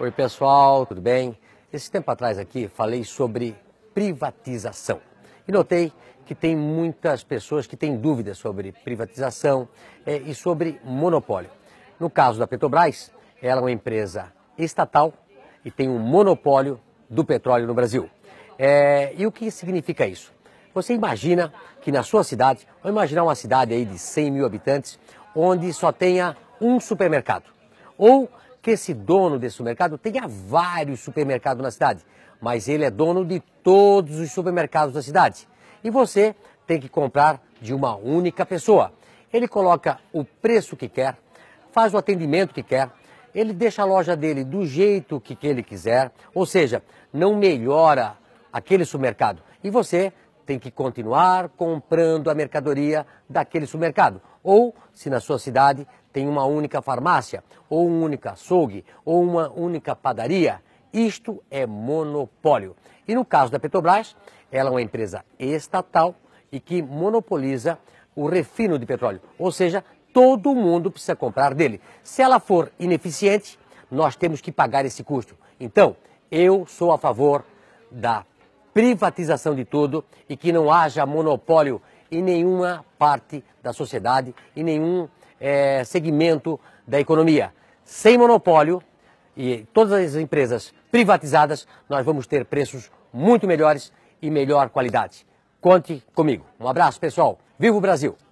Oi, pessoal, tudo bem? Esse tempo atrás aqui falei sobre privatização e notei que tem muitas pessoas que têm dúvidas sobre privatização é, e sobre monopólio. No caso da Petrobras, ela é uma empresa estatal e tem um monopólio do petróleo no Brasil. É, e o que significa isso? Você imagina que na sua cidade, vamos imaginar uma cidade aí de 100 mil habitantes, onde só tenha um supermercado. Ou que esse dono desse supermercado tenha vários supermercados na cidade, mas ele é dono de todos os supermercados da cidade. E você tem que comprar de uma única pessoa. Ele coloca o preço que quer, faz o atendimento que quer, ele deixa a loja dele do jeito que, que ele quiser, ou seja, não melhora aquele supermercado. E você tem que continuar comprando a mercadoria daquele supermercado. Ou, se na sua cidade tem uma única farmácia, ou um único açougue, ou uma única padaria, isto é monopólio. E no caso da Petrobras, ela é uma empresa estatal e que monopoliza o refino de petróleo, ou seja, todo mundo precisa comprar dele. Se ela for ineficiente, nós temos que pagar esse custo. Então, eu sou a favor da privatização de tudo e que não haja monopólio em nenhuma parte da sociedade, em nenhum é, segmento da economia. Sem monopólio e todas as empresas privatizadas, nós vamos ter preços muito melhores e melhor qualidade. Conte comigo. Um abraço, pessoal. Viva o Brasil!